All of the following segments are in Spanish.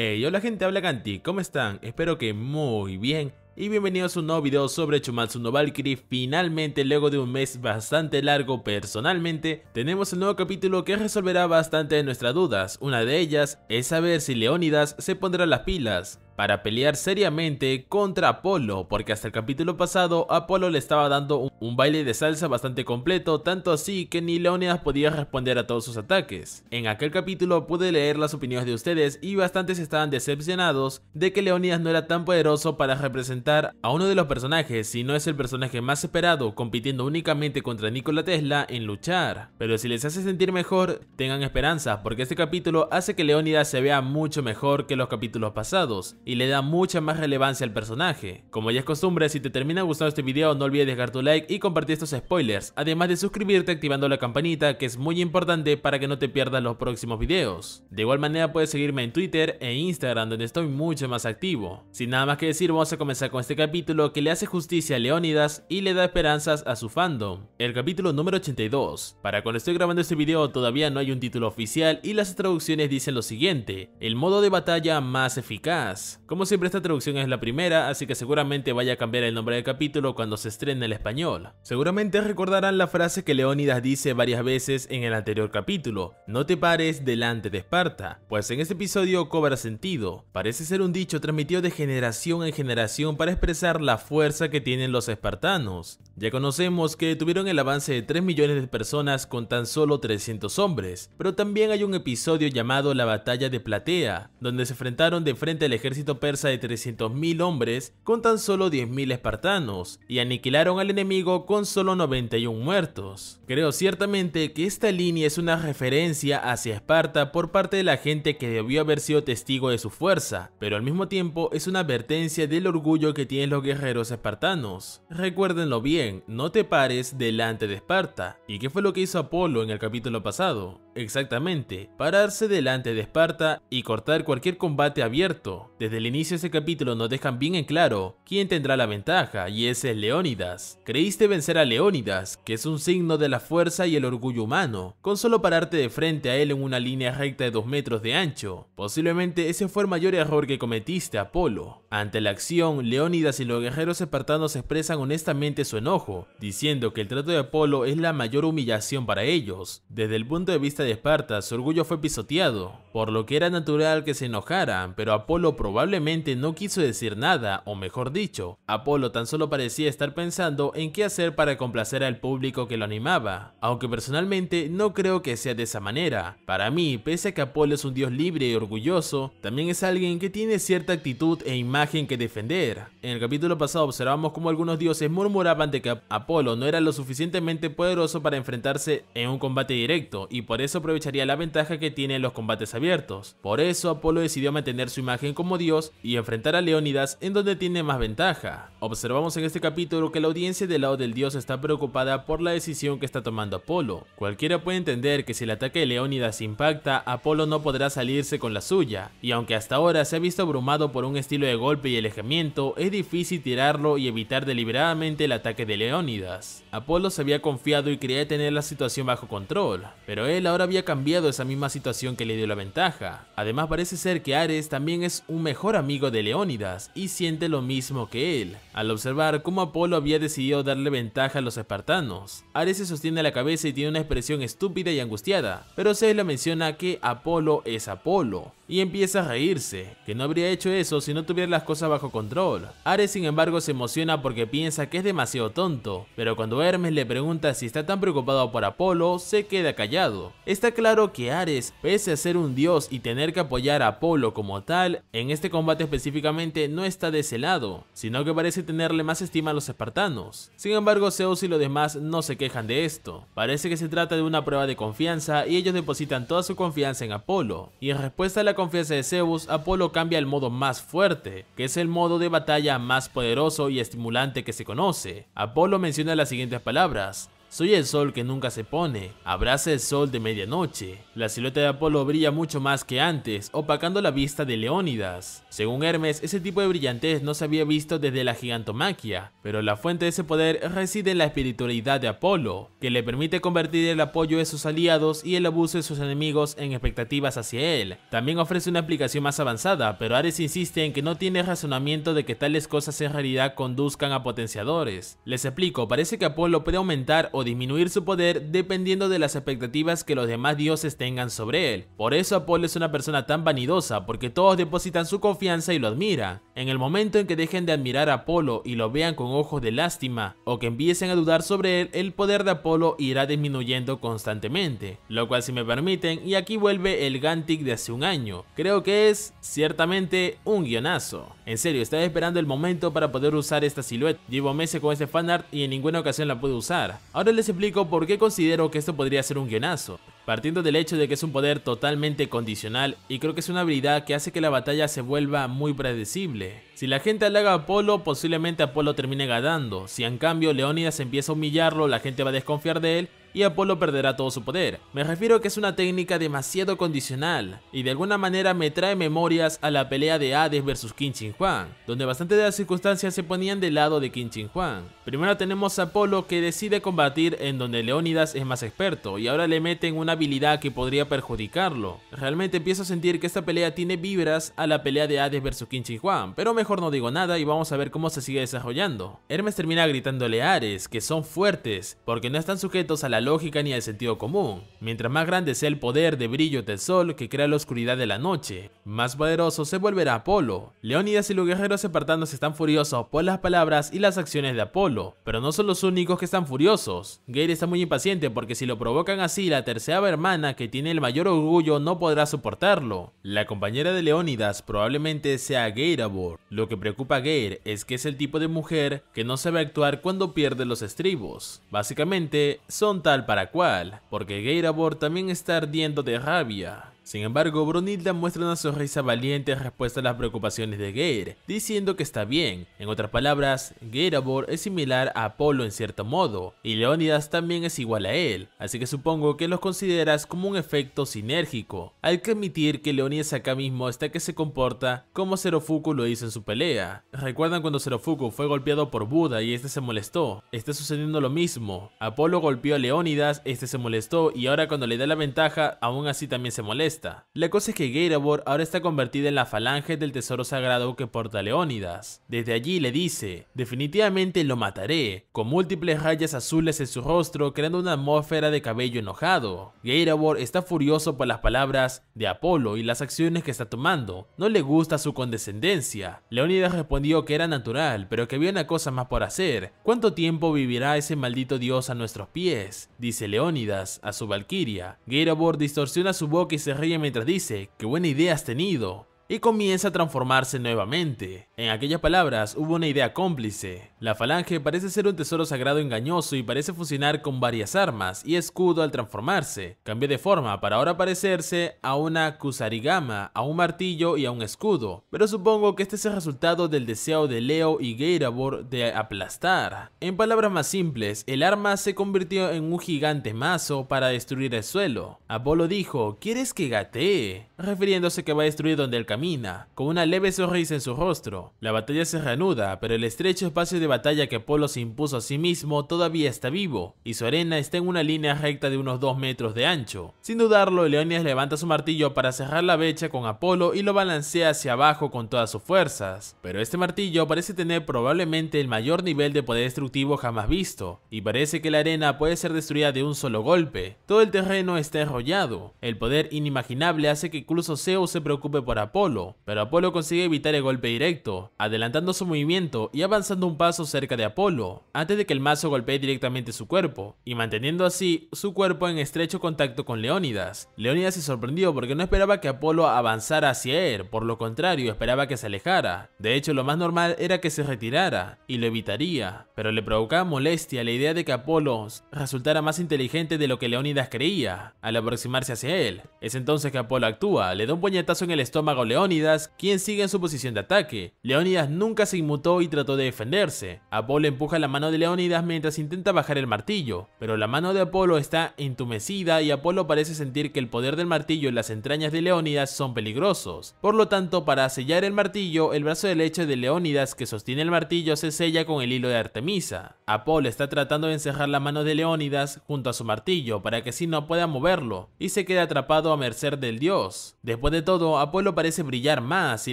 Hey, hola gente, habla Ganti, ¿cómo están? Espero que muy bien y bienvenidos a un nuevo video sobre Chumatsu no Valkyrie. Finalmente, luego de un mes bastante largo personalmente, tenemos el nuevo capítulo que resolverá bastante de nuestras dudas. Una de ellas es saber si Leónidas se pondrá las pilas para pelear seriamente contra Apolo, porque hasta el capítulo pasado Apolo le estaba dando un baile de salsa bastante completo, tanto así que ni Leonidas podía responder a todos sus ataques. En aquel capítulo pude leer las opiniones de ustedes y bastantes estaban decepcionados de que Leonidas no era tan poderoso para representar a uno de los personajes, si no es el personaje más esperado, compitiendo únicamente contra Nikola Tesla en luchar. Pero si les hace sentir mejor, tengan esperanza... porque este capítulo hace que Leonidas se vea mucho mejor que los capítulos pasados, y le da mucha más relevancia al personaje. Como ya es costumbre, si te termina gustando este video no olvides dejar tu like y compartir estos spoilers, además de suscribirte activando la campanita que es muy importante para que no te pierdas los próximos videos. De igual manera puedes seguirme en Twitter e Instagram donde estoy mucho más activo. Sin nada más que decir vamos a comenzar con este capítulo que le hace justicia a Leónidas y le da esperanzas a su fandom. El capítulo número 82. Para cuando estoy grabando este video todavía no hay un título oficial y las traducciones dicen lo siguiente, el modo de batalla más eficaz. Como siempre esta traducción es la primera, así que seguramente vaya a cambiar el nombre del capítulo cuando se estrene el español. Seguramente recordarán la frase que Leónidas dice varias veces en el anterior capítulo, no te pares delante de Esparta, pues en este episodio cobra sentido. Parece ser un dicho transmitido de generación en generación para expresar la fuerza que tienen los espartanos. Ya conocemos que tuvieron el avance de 3 millones de personas con tan solo 300 hombres, pero también hay un episodio llamado la Batalla de Platea, donde se enfrentaron de frente al ejército persa de 300.000 hombres con tan solo 10.000 espartanos, y aniquilaron al enemigo con solo 91 muertos. Creo ciertamente que esta línea es una referencia hacia Esparta por parte de la gente que debió haber sido testigo de su fuerza, pero al mismo tiempo es una advertencia del orgullo que tienen los guerreros espartanos. Recuérdenlo bien, no te pares delante de Esparta. ¿Y qué fue lo que hizo Apolo en el capítulo pasado? exactamente, pararse delante de Esparta y cortar cualquier combate abierto. Desde el inicio de ese capítulo nos dejan bien en claro quién tendrá la ventaja, y ese es Leónidas. Creíste vencer a Leónidas, que es un signo de la fuerza y el orgullo humano, con solo pararte de frente a él en una línea recta de 2 metros de ancho. Posiblemente ese fue el mayor error que cometiste, Apolo. Ante la acción, Leónidas y los guerreros espartanos expresan honestamente su enojo, diciendo que el trato de Apolo es la mayor humillación para ellos. Desde el punto de vista de Esparta, su orgullo fue pisoteado, por lo que era natural que se enojaran, pero Apolo probablemente no quiso decir nada, o mejor dicho, Apolo tan solo parecía estar pensando en qué hacer para complacer al público que lo animaba, aunque personalmente no creo que sea de esa manera. Para mí, pese a que Apolo es un dios libre y orgulloso, también es alguien que tiene cierta actitud e imagen que defender. En el capítulo pasado observamos cómo algunos dioses murmuraban de que Apolo no era lo suficientemente poderoso para enfrentarse en un combate directo, y por eso aprovecharía la ventaja que tiene en los combates abiertos. Por eso Apolo decidió mantener su imagen como dios y enfrentar a Leónidas en donde tiene más ventaja. Observamos en este capítulo que la audiencia del lado del dios está preocupada por la decisión que está tomando Apolo. Cualquiera puede entender que si el ataque de Leónidas impacta, Apolo no podrá salirse con la suya, y aunque hasta ahora se ha visto abrumado por un estilo de golpe y alejamiento, es difícil tirarlo y evitar deliberadamente el ataque de Leónidas. Apolo se había confiado y creía tener la situación bajo control, pero él ahora había cambiado esa misma situación que le dio la ventaja. Además parece ser que Ares también es un mejor amigo de Leónidas y siente lo mismo que él. Al observar cómo Apolo había decidido darle ventaja a los espartanos, Ares se sostiene la cabeza y tiene una expresión estúpida y angustiada, pero se le menciona que Apolo es Apolo, y empieza a reírse, que no habría hecho eso si no tuviera las cosas bajo control. Ares sin embargo se emociona porque piensa que es demasiado tonto, pero cuando Hermes le pregunta si está tan preocupado por Apolo, se queda callado. Está claro que Ares, pese a ser un dios y tener que apoyar a Apolo como tal, en este combate específicamente no está de ese lado, sino que parece tenerle más estima a los espartanos. Sin embargo, Zeus y los demás no se quejan de esto. Parece que se trata de una prueba de confianza y ellos depositan toda su confianza en Apolo. Y en respuesta a la confianza de Zeus, Apolo cambia el modo más fuerte, que es el modo de batalla más poderoso y estimulante que se conoce. Apolo menciona las siguientes palabras. Soy el sol que nunca se pone, abraza el sol de medianoche. La silueta de Apolo brilla mucho más que antes, opacando la vista de Leónidas. Según Hermes, ese tipo de brillantez no se había visto desde la gigantomaquia, pero la fuente de ese poder reside en la espiritualidad de Apolo, que le permite convertir el apoyo de sus aliados y el abuso de sus enemigos en expectativas hacia él. También ofrece una explicación más avanzada, pero Ares insiste en que no tiene razonamiento de que tales cosas en realidad conduzcan a potenciadores. Les explico, parece que Apolo puede aumentar disminuir su poder dependiendo de las expectativas que los demás dioses tengan sobre él. Por eso Apolo es una persona tan vanidosa porque todos depositan su confianza y lo admira. En el momento en que dejen de admirar a Apolo y lo vean con ojos de lástima o que empiecen a dudar sobre él, el poder de Apolo irá disminuyendo constantemente. Lo cual si me permiten, y aquí vuelve el Gantic de hace un año. Creo que es, ciertamente, un guionazo. En serio, estaba esperando el momento para poder usar esta silueta. Llevo meses con este fanart y en ninguna ocasión la pude usar. Ahora les explico por qué considero que esto podría ser un guionazo, partiendo del hecho de que es un poder totalmente condicional y creo que es una habilidad que hace que la batalla se vuelva muy predecible. Si la gente halaga a Apolo, posiblemente Apolo termine ganando, si en cambio Leónidas empieza a humillarlo, la gente va a desconfiar de él y Apolo perderá todo su poder. Me refiero que es una técnica demasiado condicional, y de alguna manera me trae memorias a la pelea de Hades versus Qin Juan, donde bastante de las circunstancias se ponían del lado de Qin Chin Juan. Primero tenemos a Apolo que decide combatir en donde Leónidas es más experto y ahora le meten una habilidad que podría perjudicarlo. Realmente empiezo a sentir que esta pelea tiene vibras a la pelea de Hades vs Kinchi Juan, pero mejor no digo nada y vamos a ver cómo se sigue desarrollando. Hermes termina gritándole a Ares que son fuertes porque no están sujetos a la lógica ni al sentido común. Mientras más grande sea el poder de brillo del sol que crea la oscuridad de la noche, más poderoso se volverá Apolo. Leónidas y los guerreros espartanos están furiosos por las palabras y las acciones de Apolo pero no son los únicos que están furiosos. Gale está muy impaciente porque si lo provocan así, la tercera hermana, que tiene el mayor orgullo, no podrá soportarlo. La compañera de Leónidas probablemente sea Geirabor. Lo que preocupa a Gair es que es el tipo de mujer que no sabe actuar cuando pierde los estribos. Básicamente, son tal para cual, porque Geirabor también está ardiendo de rabia. Sin embargo, Brunilda muestra una sonrisa valiente en respuesta a las preocupaciones de Geir, diciendo que está bien. En otras palabras, Geirabor es similar a Apolo en cierto modo, y Leónidas también es igual a él, así que supongo que los consideras como un efecto sinérgico. Hay que admitir que Leónidas acá mismo está que se comporta como Serofuku lo hizo en su pelea. ¿Recuerdan cuando Serofuku fue golpeado por Buda y este se molestó? Está sucediendo lo mismo. Apolo golpeó a Leónidas, este se molestó y ahora cuando le da la ventaja, aún así también se molesta. La cosa es que Gerabor ahora está convertida en la falange del tesoro sagrado que porta Leónidas. Desde allí le dice, definitivamente lo mataré, con múltiples rayas azules en su rostro creando una atmósfera de cabello enojado. Gerabor está furioso por las palabras de Apolo y las acciones que está tomando, no le gusta su condescendencia. Leónidas respondió que era natural, pero que había una cosa más por hacer. ¿Cuánto tiempo vivirá ese maldito dios a nuestros pies? Dice Leónidas a su valquiria. Gerabor distorsiona su boca y se ríe mientras dice que buena idea has tenido y comienza a transformarse nuevamente. En aquellas palabras hubo una idea cómplice, la falange parece ser un tesoro sagrado engañoso y parece fusionar con varias armas y escudo al transformarse. Cambió de forma para ahora parecerse a una kusarigama, a un martillo y a un escudo. Pero supongo que este es el resultado del deseo de Leo y Geirabor de aplastar. En palabras más simples, el arma se convirtió en un gigante mazo para destruir el suelo. Apolo dijo, ¿quieres que gatee? Refiriéndose que va a destruir donde él camina, con una leve sonrisa en su rostro. La batalla se reanuda, pero el estrecho espacio de batalla que Apolo se impuso a sí mismo todavía está vivo, y su arena está en una línea recta de unos 2 metros de ancho. Sin dudarlo, Leonidas levanta su martillo para cerrar la brecha con Apolo y lo balancea hacia abajo con todas sus fuerzas, pero este martillo parece tener probablemente el mayor nivel de poder destructivo jamás visto, y parece que la arena puede ser destruida de un solo golpe. Todo el terreno está enrollado, el poder inimaginable hace que incluso Zeus se preocupe por Apolo, pero Apolo consigue evitar el golpe directo, adelantando su movimiento y avanzando un paso cerca de Apolo, antes de que el mazo golpee directamente su cuerpo, y manteniendo así su cuerpo en estrecho contacto con Leónidas. Leónidas se sorprendió porque no esperaba que Apolo avanzara hacia él, por lo contrario esperaba que se alejara. De hecho lo más normal era que se retirara, y lo evitaría, pero le provocaba molestia la idea de que Apolo resultara más inteligente de lo que Leónidas creía, al aproximarse hacia él. Es entonces que Apolo actúa, le da un puñetazo en el estómago a Leónidas, quien sigue en su posición de ataque. Leónidas nunca se inmutó y trató de defenderse, Apolo empuja la mano de Leónidas mientras intenta bajar el martillo, pero la mano de Apolo está entumecida y Apolo parece sentir que el poder del martillo y las entrañas de Leónidas son peligrosos. Por lo tanto, para sellar el martillo, el brazo de leche de Leónidas que sostiene el martillo se sella con el hilo de Artemisa. Apolo está tratando de encerrar la mano de Leónidas junto a su martillo para que si no pueda moverlo y se queda atrapado a merced del dios. Después de todo, Apolo parece brillar más y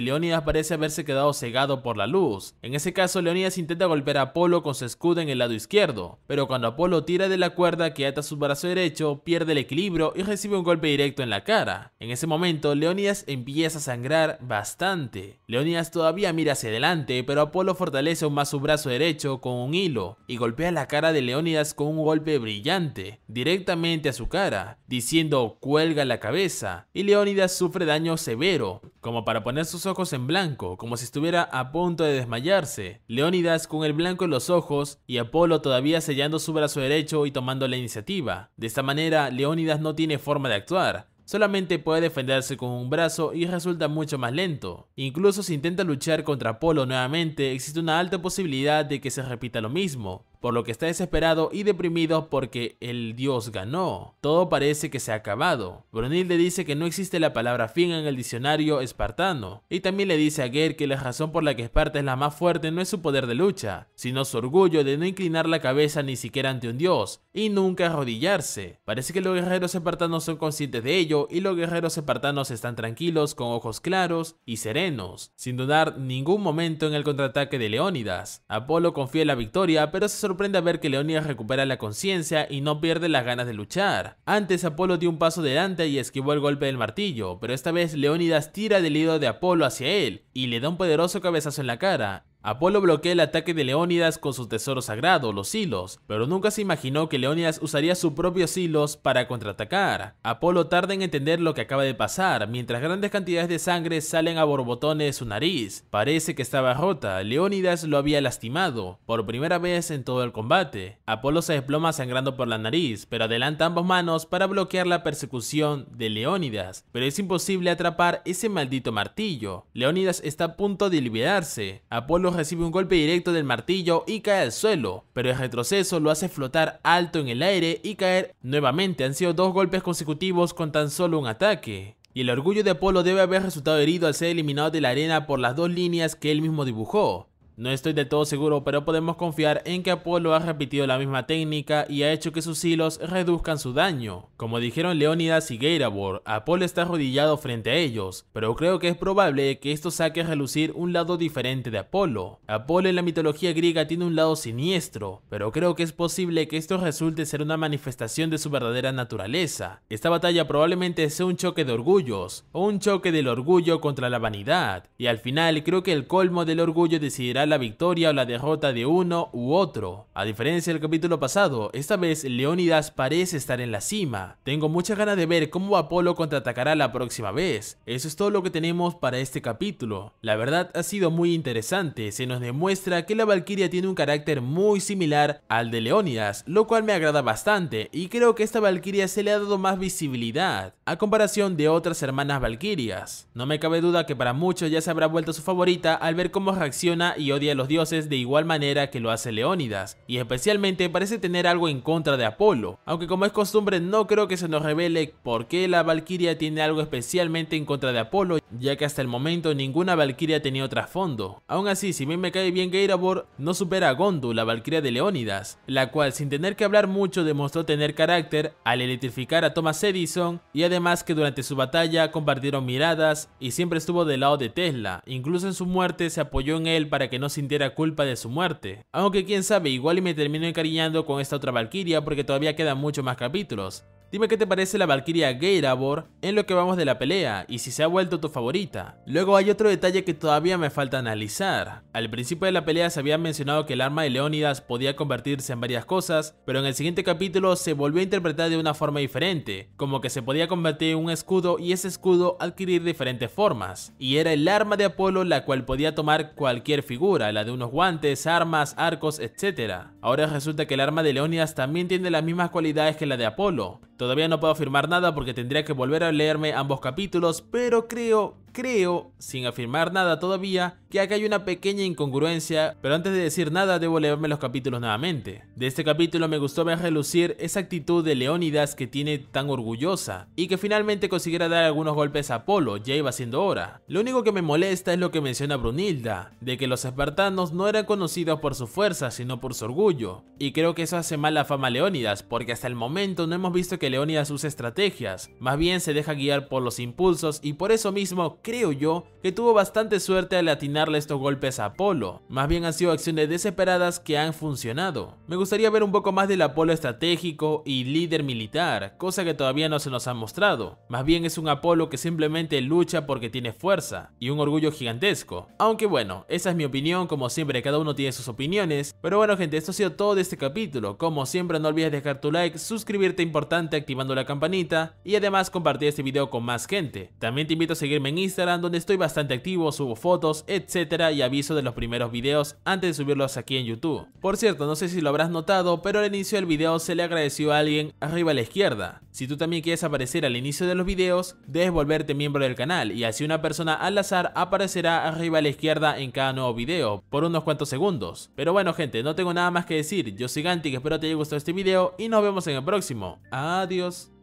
Leónidas parece haberse quedado cegado por la luz. En ese caso, Leónidas intenta golpear a Apolo con su escudo en el lado izquierdo, pero cuando Apolo tira de la cuerda que ata su brazo derecho, pierde el equilibrio y recibe un golpe directo en la cara. En ese momento, Leonidas empieza a sangrar bastante. Leonidas todavía mira hacia adelante, pero Apolo fortalece aún más su brazo derecho con un hilo y golpea la cara de Leonidas con un golpe brillante, directamente a su cara, diciendo cuelga la cabeza, y Leonidas sufre daño severo, como para poner sus ojos en blanco, como si estuviera a punto de desmayarse. Leónidas con el blanco en los ojos y Apolo todavía sellando su brazo derecho y tomando la iniciativa. De esta manera, Leónidas no tiene forma de actuar, solamente puede defenderse con un brazo y resulta mucho más lento. Incluso si intenta luchar contra Apolo nuevamente, existe una alta posibilidad de que se repita lo mismo por lo que está desesperado y deprimido porque el dios ganó. Todo parece que se ha acabado. Brunilde dice que no existe la palabra fin en el diccionario espartano, y también le dice a Ger que la razón por la que Esparta es la más fuerte no es su poder de lucha, sino su orgullo de no inclinar la cabeza ni siquiera ante un dios, y nunca arrodillarse. Parece que los guerreros espartanos son conscientes de ello, y los guerreros espartanos están tranquilos, con ojos claros y serenos, sin dudar ningún momento en el contraataque de Leónidas. Apolo confía en la victoria, pero se sorprende a ver que Leonidas recupera la conciencia y no pierde las ganas de luchar. Antes Apolo dio un paso delante y esquivó el golpe del martillo, pero esta vez Leonidas tira del hilo de Apolo hacia él y le da un poderoso cabezazo en la cara. Apolo bloquea el ataque de Leónidas con su tesoro sagrado, los hilos, pero nunca se imaginó que Leónidas usaría sus propios hilos para contraatacar. Apolo tarda en entender lo que acaba de pasar, mientras grandes cantidades de sangre salen a borbotones de su nariz. Parece que estaba rota, Leónidas lo había lastimado, por primera vez en todo el combate. Apolo se desploma sangrando por la nariz, pero adelanta ambas manos para bloquear la persecución de Leónidas, pero es imposible atrapar ese maldito martillo. Leónidas está a punto de liberarse. Apolo recibe un golpe directo del martillo y cae al suelo, pero el retroceso lo hace flotar alto en el aire y caer nuevamente. Han sido dos golpes consecutivos con tan solo un ataque. Y el orgullo de Apolo debe haber resultado herido al ser eliminado de la arena por las dos líneas que él mismo dibujó. No estoy de todo seguro, pero podemos confiar en que Apolo ha repetido la misma técnica y ha hecho que sus hilos reduzcan su daño. Como dijeron Leónidas y Geirabor, Apolo está arrodillado frente a ellos, pero creo que es probable que esto saque a relucir un lado diferente de Apolo. Apolo en la mitología griega tiene un lado siniestro, pero creo que es posible que esto resulte ser una manifestación de su verdadera naturaleza. Esta batalla probablemente sea un choque de orgullos, o un choque del orgullo contra la vanidad, y al final creo que el colmo del orgullo decidirá la victoria o la derrota de uno u otro. A diferencia del capítulo pasado, esta vez Leónidas parece estar en la cima. Tengo muchas ganas de ver cómo Apolo contraatacará la próxima vez. Eso es todo lo que tenemos para este capítulo. La verdad ha sido muy interesante, se nos demuestra que la Valkyria tiene un carácter muy similar al de Leónidas, lo cual me agrada bastante y creo que esta Valkyria se le ha dado más visibilidad, a comparación de otras hermanas Valkyrias. No me cabe duda que para muchos ya se habrá vuelto su favorita al ver cómo reacciona y odia a los dioses de igual manera que lo hace Leónidas, y especialmente parece tener algo en contra de Apolo, aunque como es costumbre no creo que se nos revele por qué la Valquiria tiene algo especialmente en contra de Apolo, ya que hasta el momento ninguna Valquiria tenía tenido trasfondo. Aún así, si bien me cae bien Geirabor no supera a Gondu, la Valquiria de Leónidas, la cual sin tener que hablar mucho demostró tener carácter al electrificar a Thomas Edison y además que durante su batalla compartieron miradas y siempre estuvo del lado de Tesla, incluso en su muerte se apoyó en él para que no no sintiera culpa de su muerte. Aunque quién sabe, igual y me termino encariñando con esta otra Valkyria porque todavía quedan muchos más capítulos. Dime qué te parece la Valkyria Geirabor, en lo que vamos de la pelea y si se ha vuelto tu favorita. Luego hay otro detalle que todavía me falta analizar. Al principio de la pelea se había mencionado que el arma de Leónidas podía convertirse en varias cosas, pero en el siguiente capítulo se volvió a interpretar de una forma diferente, como que se podía convertir en un escudo y ese escudo adquirir diferentes formas. Y era el arma de Apolo la cual podía tomar cualquier figura, la de unos guantes, armas, arcos, etc. Ahora resulta que el arma de Leónidas también tiene las mismas cualidades que la de Apolo. Todavía no puedo afirmar nada porque tendría que volver a leerme ambos capítulos, pero creo, creo, sin afirmar nada todavía, que hay una pequeña incongruencia, pero antes de decir nada debo leerme los capítulos nuevamente. De este capítulo me gustó ver relucir esa actitud de Leónidas que tiene tan orgullosa, y que finalmente consiguiera dar algunos golpes a Apolo, ya iba siendo hora. Lo único que me molesta es lo que menciona Brunilda, de que los espartanos no eran conocidos por su fuerza, sino por su orgullo, y creo que eso hace mala fama a Leónidas, porque hasta el momento no hemos visto que Leónidas use estrategias, más bien se deja guiar por los impulsos y por eso mismo creo yo que tuvo bastante suerte al atinar estos golpes a Apolo, más bien han sido acciones desesperadas que han funcionado. Me gustaría ver un poco más del Apolo estratégico y líder militar, cosa que todavía no se nos ha mostrado. Más bien es un Apolo que simplemente lucha porque tiene fuerza y un orgullo gigantesco. Aunque bueno, esa es mi opinión, como siempre cada uno tiene sus opiniones. Pero bueno gente, esto ha sido todo de este capítulo. Como siempre no olvides dejar tu like, suscribirte importante activando la campanita y además compartir este video con más gente. También te invito a seguirme en Instagram donde estoy bastante activo, subo fotos, etc etcétera y aviso de los primeros videos antes de subirlos aquí en YouTube. Por cierto, no sé si lo habrás notado, pero al inicio del video se le agradeció a alguien arriba a la izquierda. Si tú también quieres aparecer al inicio de los videos, debes volverte miembro del canal y así una persona al azar aparecerá arriba a la izquierda en cada nuevo video, por unos cuantos segundos. Pero bueno gente, no tengo nada más que decir, yo soy Ganti, que espero te haya gustado este video y nos vemos en el próximo. Adiós.